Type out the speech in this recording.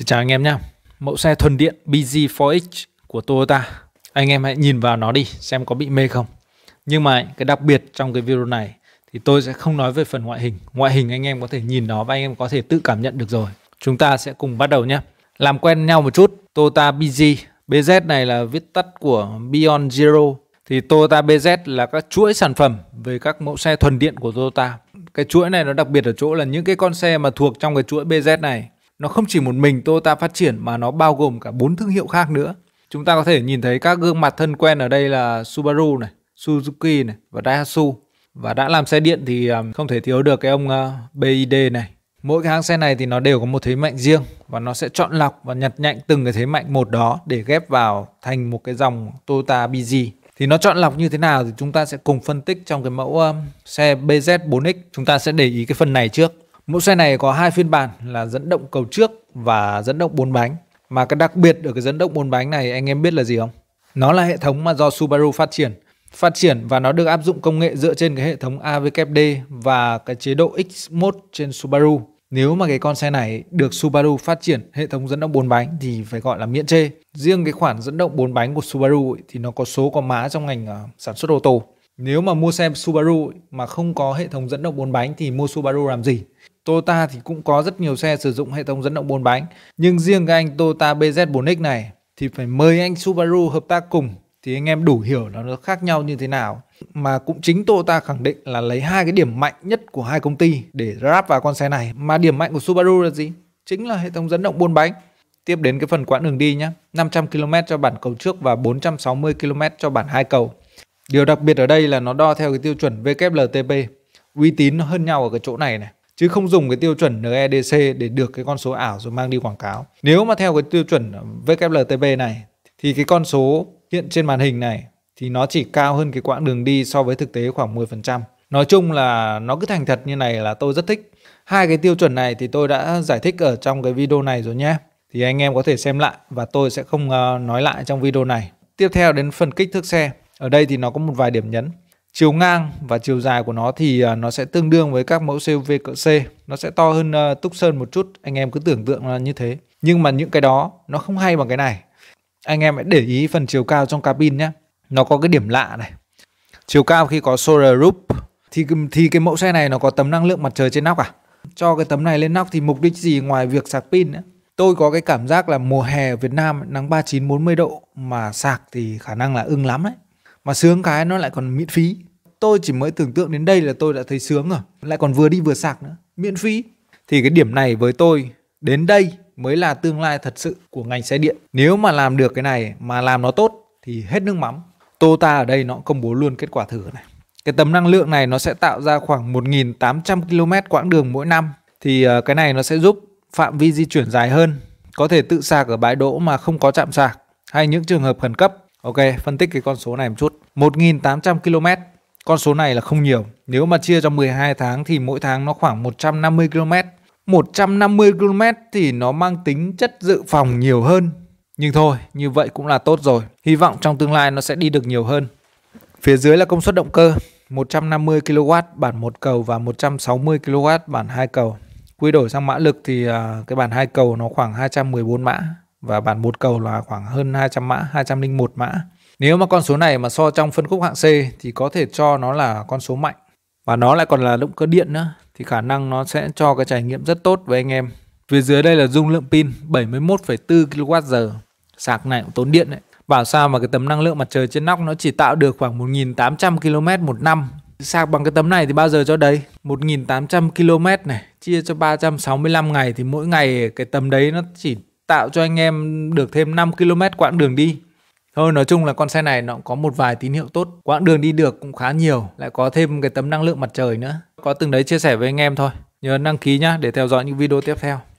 Xin chào anh em nhé. Mẫu xe thuần điện BZ4X của Toyota. Anh em hãy nhìn vào nó đi xem có bị mê không. Nhưng mà cái đặc biệt trong cái video này thì tôi sẽ không nói về phần ngoại hình. Ngoại hình anh em có thể nhìn nó và anh em có thể tự cảm nhận được rồi. Chúng ta sẽ cùng bắt đầu nhé. Làm quen nhau một chút. Toyota BZ. BZ này là viết tắt của Beyond Zero. Thì Toyota BZ là các chuỗi sản phẩm về các mẫu xe thuần điện của Toyota. Cái chuỗi này nó đặc biệt ở chỗ là những cái con xe mà thuộc trong cái chuỗi BZ này nó không chỉ một mình Toyota phát triển mà nó bao gồm cả bốn thương hiệu khác nữa. Chúng ta có thể nhìn thấy các gương mặt thân quen ở đây là Subaru này, Suzuki này và Daihatsu. Và đã làm xe điện thì à, không thể thiếu được cái ông à, BID này. Mỗi cái hãng xe này thì nó đều có một thế mạnh riêng và nó sẽ chọn lọc và nhặt nhạnh từng cái thế mạnh một đó để ghép vào thành một cái dòng Toyota BZ. Thì nó chọn lọc như thế nào thì chúng ta sẽ cùng phân tích trong cái mẫu à, xe BZ4X. Chúng ta sẽ để ý cái phần này trước. Mẫu xe này có hai phiên bản là dẫn động cầu trước và dẫn động bốn bánh. Mà cái đặc biệt ở cái dẫn động bốn bánh này anh em biết là gì không? Nó là hệ thống mà do Subaru phát triển. Phát triển và nó được áp dụng công nghệ dựa trên cái hệ thống AVKD và cái chế độ X-Mode trên Subaru. Nếu mà cái con xe này được Subaru phát triển hệ thống dẫn động bốn bánh thì phải gọi là miễn chê. Riêng cái khoản dẫn động bốn bánh của Subaru thì nó có số có má trong ngành à, sản xuất ô tô. Nếu mà mua xe Subaru mà không có hệ thống dẫn động bốn bánh thì mua Subaru làm gì? Toyota thì cũng có rất nhiều xe sử dụng hệ thống dẫn động 4 bánh, nhưng riêng cái anh Toyota BZ4X này thì phải mời anh Subaru hợp tác cùng thì anh em đủ hiểu là nó khác nhau như thế nào. Mà cũng chính Toyota khẳng định là lấy hai cái điểm mạnh nhất của hai công ty để ráp vào con xe này. Mà điểm mạnh của Subaru là gì? Chính là hệ thống dẫn động 4 bánh. Tiếp đến cái phần quãng đường đi nhé, 500 km cho bản cầu trước và 460 km cho bản hai cầu. Điều đặc biệt ở đây là nó đo theo cái tiêu chuẩn WLTP. Uy tín hơn nhau ở cái chỗ này này chứ không dùng cái tiêu chuẩn NEDC để được cái con số ảo rồi mang đi quảng cáo. Nếu mà theo cái tiêu chuẩn WLTP này thì cái con số hiện trên màn hình này thì nó chỉ cao hơn cái quãng đường đi so với thực tế khoảng 10%. Nói chung là nó cứ thành thật như này là tôi rất thích. Hai cái tiêu chuẩn này thì tôi đã giải thích ở trong cái video này rồi nhé. Thì anh em có thể xem lại và tôi sẽ không ờ, nói lại trong video này. Tiếp theo đến phần kích thước xe. Ở đây thì nó có một vài điểm nhấn chiều ngang và chiều dài của nó thì à, nó sẽ tương đương với các mẫu CUV cỡ C. Nó sẽ to hơn ờ, túc sơn một chút, anh em cứ tưởng tượng là như thế. Nhưng mà những cái đó nó không hay bằng cái này. Anh em hãy để ý phần chiều cao trong cabin nhé. Nó có cái điểm lạ này. Chiều cao khi có solar roof thì thì cái mẫu xe này nó có tấm năng lượng mặt trời trên nóc à? Cho cái tấm này lên nóc thì mục đích gì ngoài việc sạc pin nữa? Tôi có cái cảm giác là mùa hè ở Việt Nam nắng 39 40 độ mà sạc thì khả năng là ưng lắm đấy mà sướng cái nó lại còn miễn phí tôi chỉ mới tưởng tượng đến đây là tôi đã thấy sướng rồi lại còn vừa đi vừa sạc nữa miễn phí thì cái điểm này với tôi đến đây mới là tương lai thật sự của ngành xe điện nếu mà làm được cái này mà làm nó tốt thì hết nước mắm Toyota ở đây nó công bố luôn kết quả thử này cái tấm năng lượng này nó sẽ tạo ra khoảng 1.800 km quãng đường mỗi năm thì ờ, cái này nó sẽ giúp phạm vi di chuyển dài hơn có thể tự sạc ở bãi đỗ mà không có chạm sạc hay những trường hợp khẩn cấp Ok, phân tích cái con số này một chút. 1.800 km. Con số này là không nhiều. Nếu mà chia cho 12 tháng thì mỗi tháng nó khoảng 150 km. 150 km thì nó mang tính chất dự phòng nhiều hơn. Nhưng thôi, như vậy cũng là tốt rồi. Hy vọng trong tương lai nó sẽ đi được nhiều hơn. Phía dưới là công suất động cơ. 150 kW bản một cầu và 160 kW bản hai cầu. Quy đổi sang mã lực thì à, cái bản hai cầu nó khoảng 214 mã và bản một cầu là khoảng hơn 200 mã, 201 mã. Nếu mà con số này mà so trong phân khúc hạng C thì có thể cho nó là con số mạnh và nó lại còn là động cơ điện nữa thì khả năng nó sẽ cho cái trải nghiệm rất tốt với anh em. Phía dưới đây là dung lượng pin 71,4 kWh. Sạc này cũng tốn điện đấy. Bảo sao mà cái tấm năng lượng mặt trời trên nóc nó chỉ tạo được khoảng 1.800 km một năm. Sạc bằng cái tấm này thì bao giờ cho đấy? 1.800 km này, chia cho 365 ngày thì mỗi ngày cái tấm đấy nó chỉ tạo cho anh em được thêm 5 km quãng đường đi. Thôi nói chung là con xe này nó cũng có một vài tín hiệu tốt, quãng đường đi được cũng khá nhiều, lại có thêm cái tấm năng lượng mặt trời nữa. Có từng đấy chia sẻ với anh em thôi. Nhớ đăng ký nhá để theo dõi những video tiếp theo.